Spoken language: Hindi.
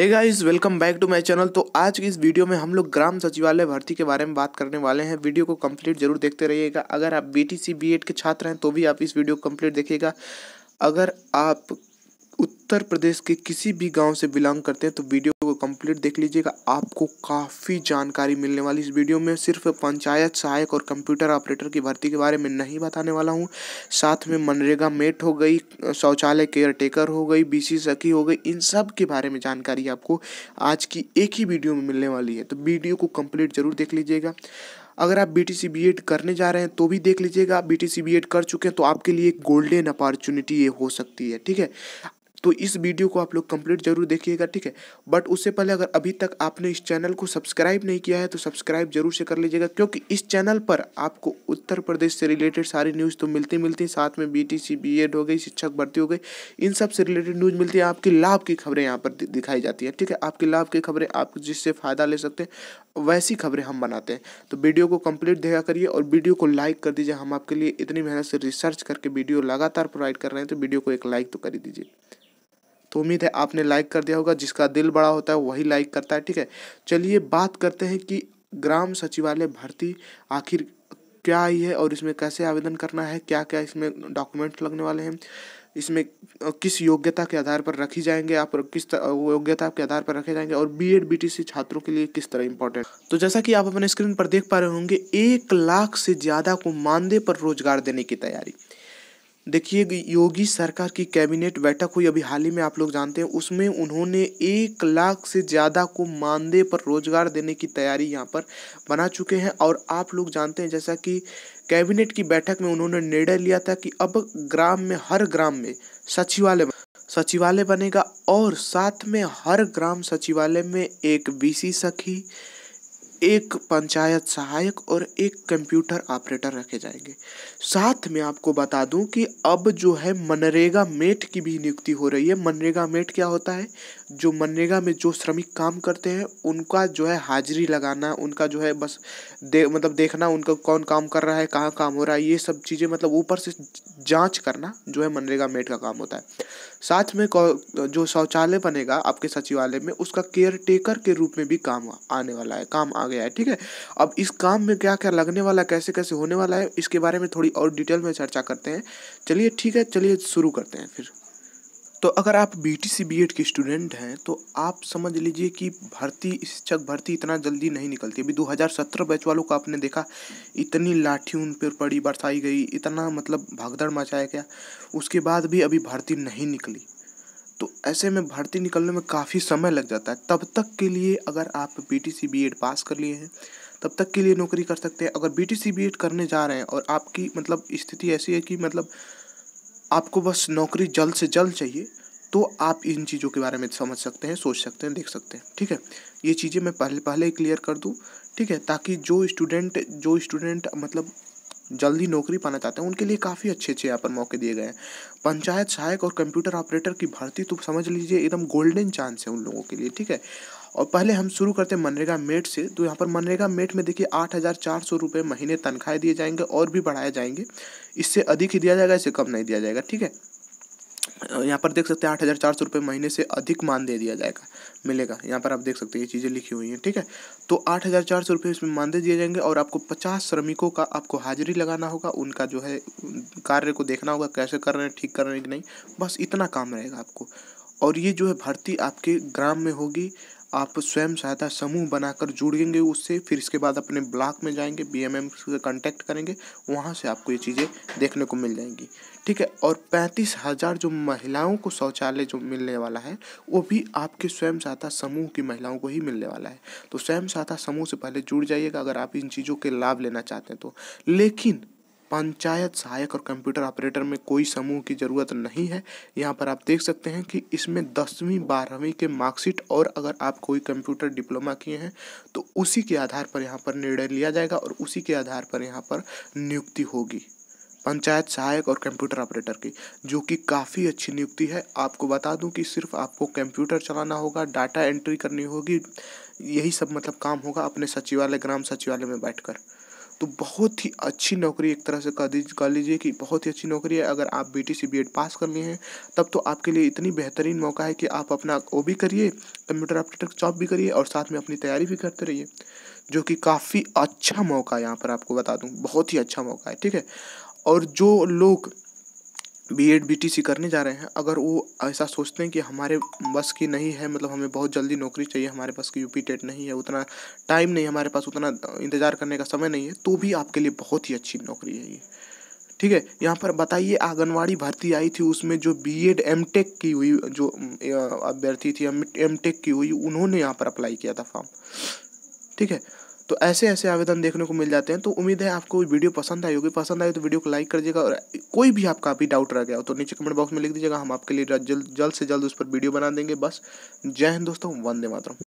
hey guys welcome back to my channel तो आज की इस वीडियो में हम लोग ग्राम सचिवालय भर्ती के बारे में बात करने वाले हैं वीडियो को कंप्लीट जरूर देखते रहिएगा अगर आप बीटीसी बीएड के छात्र हैं तो भी आप इस वीडियो को कम्प्लीट देखिएगा अगर आप उत्तर प्रदेश के किसी भी गांव से बिलोंग करते हैं तो वीडियो कंप्लीट देख लीजिएगा आपको काफ़ी जानकारी मिलने वाली इस वीडियो में सिर्फ पंचायत सहायक और कंप्यूटर ऑपरेटर की भर्ती के बारे में नहीं बताने वाला हूँ साथ में मनरेगा मेट हो गई शौचालय केयर टेकर हो गई बी सखी हो गई इन सब के बारे में जानकारी आपको आज की एक ही वीडियो में मिलने वाली है तो वीडियो को कंप्लीट जरूर देख लीजिएगा अगर आप बी टी करने जा रहे हैं तो भी देख लीजिएगा बी टी कर चुके हैं तो आपके लिए एक गोल्डन अपॉर्चुनिटी ये हो सकती है ठीक है तो इस वीडियो को आप लोग कंप्लीट जरूर देखिएगा ठीक है बट उससे पहले अगर अभी तक आपने इस चैनल को सब्सक्राइब नहीं किया है तो सब्सक्राइब जरूर से कर लीजिएगा क्योंकि इस चैनल पर आपको उत्तर प्रदेश से रिलेटेड सारी न्यूज़ तो मिलती मिलती साथ में B T C B Ed हो गई शिक्षक भर्ती हो गई इन सब से रिलेटेड न्यूज़ मिलती है आपकी लाभ की खबरें यहाँ पर दिखाई जाती है ठीक है आपकी लाभ की खबरें आप जिससे फ़ायदा ले सकते हैं वैसी खबरें हम बनाते हैं तो वीडियो को कंप्लीट देखा करिए और वीडियो को लाइक कर दीजिए हम आपके लिए इतनी मेहनत से रिसर्च करके वीडियो लगातार प्रोवाइड कर रहे हैं तो वीडियो को एक लाइक तो कर दीजिए तो उम्मीद है आपने लाइक कर दिया होगा जिसका दिल बड़ा होता है वही लाइक करता है ठीक है चलिए बात करते हैं कि ग्राम सचिवालय भर्ती आखिर क्या आई है और इसमें कैसे आवेदन करना है क्या क्या इसमें डॉक्यूमेंट्स लगने वाले हैं इसमें किस योग्यता के आधार पर रखी जाएंगे आप किस योग्यता के आधार पर रखे जाएंगे और B Ed B T C छात्रों के लिए किस तरह इंपॉर्टेंट तो जैसा कि आप अपने स्क्रीन पर देख पा रहे होंगे एक लाख से ज़्यादा को मानदेय पर रोजगार देने की तैयारी देखिए योगी सरकार की कैबिनेट बैठक हुई अभी हाल ही में आप लोग जानते हैं उसमें उन्होंने एक लाख से ज़्यादा को मानदेय पर रोजगार देने की तैयारी यहाँ पर बना चुके हैं और आप लोग जानते हैं जैसा कि कैबिनेट की बैठक में उन्होंने निर्णय लिया था कि अब ग्राम में हर ग्राम में सचिवालय सचिवालय बनेगा और साथ में हर ग्राम सचिवालय में एक बीसी सखी एक पंचायत सहायक और एक कंप्यूटर ऑपरेटर रखे जाएंगे साथ में आपको बता दूं कि अब जो है मनरेगा मेट की भी नियुक्ति हो रही है मनरेगा मेट क्या होता है जो मनरेगा में जो श्रमिक काम करते हैं उनका जो है हाजिरी लगाना उनका जो है बस दे मतलब देखना उनका कौन काम कर रहा है कहाँ काम हो रहा है ये सब चीज़ें मतलब ऊपर से जांच करना जो है मनरेगा मेट का काम होता है साथ में जो शौचालय बनेगा आपके सचिवालय में उसका केयर टेकर के रूप में भी काम आने वाला है काम आ गया है ठीक है अब इस काम में क्या क्या लगने वाला कैसे कैसे होने वाला है इसके बारे में थोड़ी और डिटेल में चर्चा करते हैं चलिए ठीक है चलिए शुरू करते हैं फिर तो अगर आप B T C B Ed के स्टूडेंट हैं तो आप समझ लीजिए कि भर्ती शिक्षक भर्ती इतना जल्दी नहीं निकलती अभी 2017 बैच वालों का आपने देखा इतनी लाठी उन पर पड़ी बरसाई गई इतना मतलब भागदड़ मचाया गया उसके बाद भी अभी भर्ती नहीं निकली तो ऐसे में भर्ती निकलने में काफ़ी समय लग जाता है तब तक के लिए अगर आप B T C B Ed pass कर लिए हैं तब तक के लिए नौकरी कर सकते हैं अगर B T C B Ed करने जा रहे हैं और आपकी मतलब स्थिति ऐसी है कि मतलब आपको बस नौकरी जल्द से जल्द चाहिए तो आप इन चीज़ों के बारे में समझ सकते हैं सोच सकते हैं देख सकते हैं ठीक है ये चीज़ें मैं पहले पहले ही क्लियर कर दूँ ठीक है ताकि जो स्टूडेंट जो स्टूडेंट मतलब जल्दी नौकरी पाना चाहते हैं उनके लिए काफ़ी अच्छे अच्छे यहाँ पर मौके दिए गए हैं पंचायत सहायक और कंप्यूटर ऑपरेटर की भर्ती तो समझ लीजिए एकदम गोल्डन चांस है उन लोगों के लिए ठीक है और पहले हम शुरू करते हैं मनरेगा मेट से तो यहाँ पर मनरेगा मेट में देखिए आठ हज़ार चार सौ रुपये महीने तनख्वाहें दिए जाएंगे और भी बढ़ाए जाएंगे इससे अधिक ही दिया जाएगा इससे कम नहीं दिया जाएगा ठीक है यहाँ पर देख सकते हैं आठ हज़ार चार सौ रुपये महीने से अधिक मान दे दिया जाएगा मिलेगा यहाँ पर आप देख सकते हैं ये चीज़ें लिखी हुई हैं ठीक है तो आठ हज़ार चार सौ रुपये इसमें मान दे दिए जाएंगे और आपको पचास श्रमिकों का आपको हाजिरी लगाना होगा उनका जो है कार्य को देखना होगा कैसे कर रहे हैं ठीक कर रहे हैं कि नहीं बस इतना काम रहेगा आपको और ये जो है भर्ती आपके ग्राम में होगी आप स्वयं सहायता समूह बनाकर जुड़ेंगे उससे फिर इसके बाद अपने ब्लॉक में जाएंगे बी एम एम से कॉन्टैक्ट करेंगे वहाँ से आपको ये चीज़ें देखने को मिल जाएंगी ठीक है और पैंतीस हज़ार जो महिलाओं को शौचालय जो मिलने वाला है वो भी आपके स्वयं सहायता समूह की महिलाओं को ही मिलने वाला है तो स्वयं सहायता समूह से पहले जुड़ जाइएगा अगर आप इन चीज़ों के लाभ लेना चाहते हैं तो लेकिन पंचायत सहायक और कंप्यूटर ऑपरेटर में कोई समूह की ज़रूरत नहीं है यहाँ पर आप देख सकते हैं कि इसमें दसवीं बारहवीं के मार्कशीट और अगर आप कोई कंप्यूटर डिप्लोमा किए हैं तो उसी के आधार पर यहाँ पर निर्णय लिया जाएगा और उसी के आधार पर यहाँ पर नियुक्ति होगी पंचायत सहायक और कंप्यूटर ऑपरेटर की जो कि काफ़ी अच्छी नियुक्ति है आपको बता दूं कि सिर्फ आपको कंप्यूटर चलाना होगा डाटा एंट्री करनी होगी यही सब मतलब काम होगा अपने सचिवालय ग्राम सचिवालय में बैठकर तो बहुत ही अच्छी नौकरी एक तरह से कह दीजिए कह लीजिए कि बहुत ही अच्छी नौकरी है अगर आप B T C B Ed pass कर लिए हैं तब तो आपके लिए इतनी बेहतरीन मौका है कि आप अपना ओ भी करिए कंप्यूटर ऑपरेटर जॉब भी करिए और साथ में अपनी तैयारी भी करते रहिए जो कि काफ़ी अच्छा मौका है यहाँ पर आपको बता दूँ बहुत ही अच्छा मौका है ठीक है और जो लोग B Ed B T C करने जा रहे हैं अगर वो ऐसा सोचते हैं कि हमारे बस की नहीं है मतलब हमें बहुत जल्दी नौकरी चाहिए हमारे पास की पी टेट नहीं है उतना टाइम नहीं हमारे पास उतना इंतज़ार करने का समय नहीं है तो भी आपके लिए बहुत ही अच्छी नौकरी है ये ठीक है यहाँ पर बताइए आंगनवाड़ी भर्ती आई थी उसमें जो बी एड एम टेक की हुई जो अभ्यर्थी थी एम टेक की हुई उन्होंने यहाँ पर अप्लाई किया था फॉर्म ठीक है तो ऐसे ऐसे आवेदन देखने को मिल जाते हैं तो उम्मीद है आपको वीडियो पसंद आई होगी पसंद आई तो वीडियो को लाइक कर दीजिएगा और कोई भी आपका अभी डाउट रह गया हो तो नीचे कमेंट बॉक्स में लिख दीजिएगा हम आपके लिए जल्द जल्द से जल्द उस पर वीडियो बना देंगे बस जय हिंद दोस्तों वंदे मातरम